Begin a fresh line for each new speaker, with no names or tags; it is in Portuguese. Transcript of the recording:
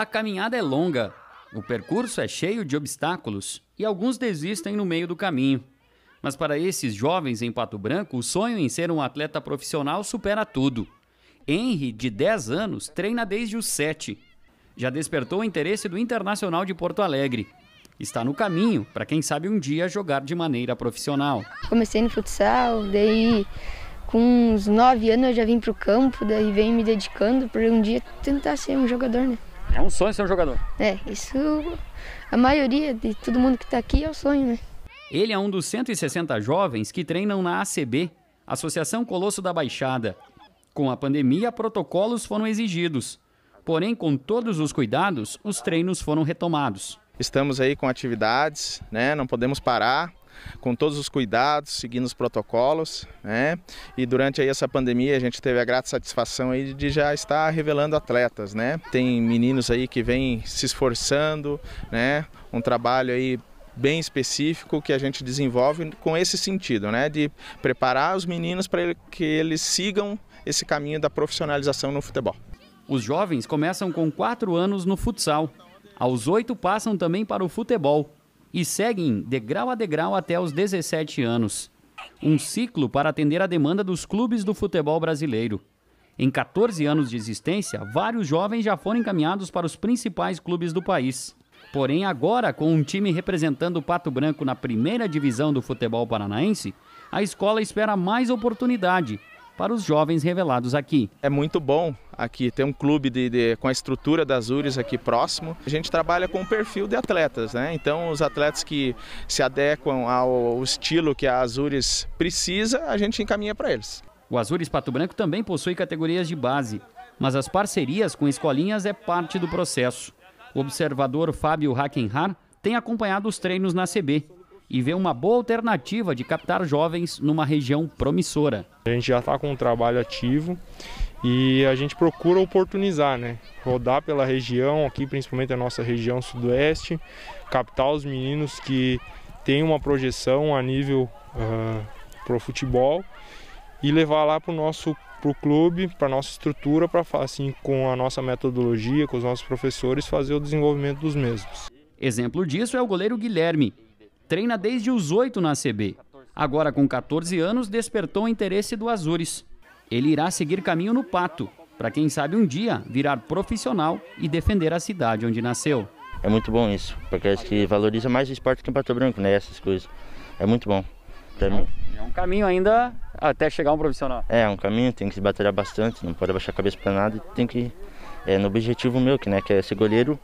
A caminhada é longa, o percurso é cheio de obstáculos e alguns desistem no meio do caminho. Mas para esses jovens em Pato Branco, o sonho em ser um atleta profissional supera tudo. Henry, de 10 anos, treina desde os 7. Já despertou o interesse do Internacional de Porto Alegre. Está no caminho para quem sabe um dia jogar de maneira profissional.
Comecei no futsal, daí com uns 9 anos eu já vim para o campo, daí venho me dedicando para um dia tentar ser um jogador, né?
É um sonho ser um jogador.
É, isso a maioria de todo mundo que está aqui é o um sonho, né?
Ele é um dos 160 jovens que treinam na ACB, Associação Colosso da Baixada. Com a pandemia, protocolos foram exigidos. Porém, com todos
os cuidados, os treinos foram retomados. Estamos aí com atividades, né? Não podemos parar com todos os cuidados, seguindo os protocolos, né? E durante aí essa pandemia a gente teve a grata satisfação aí de já estar revelando atletas, né? Tem meninos aí que vêm se esforçando, né? Um trabalho aí bem específico que a gente desenvolve com esse sentido, né, de preparar os meninos para que eles sigam esse caminho da profissionalização no futebol. Os jovens começam com 4
anos no futsal. Aos 8 passam também para o futebol, e seguem degrau a degrau até os 17 anos. Um ciclo para atender a demanda dos clubes do futebol brasileiro. Em 14 anos de existência, vários jovens já foram encaminhados para os principais clubes do país. Porém, agora, com um time representando o Pato Branco na primeira divisão do futebol paranaense, a escola espera mais oportunidade
para os jovens revelados aqui. É muito bom aqui ter um clube de, de, com a estrutura das URES aqui próximo. A gente trabalha com o perfil de atletas, né? Então, os atletas que se adequam ao estilo que a Azures precisa, a gente encaminha para eles. O Azures
Pato Branco também possui categorias de base, mas as parcerias com escolinhas é parte do processo. O observador Fábio Hackenhar tem acompanhado os treinos na CB e vê uma boa alternativa de captar jovens numa região promissora. A gente já está com um
trabalho ativo e a gente procura oportunizar, né? Rodar pela região, aqui principalmente a nossa região sudoeste, captar os meninos que têm uma projeção a nível uh, pro futebol e levar lá para o nosso pro clube, para nossa estrutura, para assim com a nossa metodologia, com os nossos professores fazer o desenvolvimento dos mesmos. Exemplo disso é o goleiro Guilherme, Treina
desde os oito na CB. Agora, com 14 anos, despertou o interesse do Azures. Ele irá seguir caminho no Pato, para quem sabe um dia virar profissional e defender
a cidade onde nasceu. É muito bom isso, porque acho que valoriza mais o esporte que o Pato Branco, né? Essas coisas. É muito bom. mim.
É um caminho ainda até chegar um profissional.
É, um caminho, tem que se batalhar bastante, não pode abaixar a cabeça para nada, tem que. É no objetivo meu, que, né, que é ser goleiro,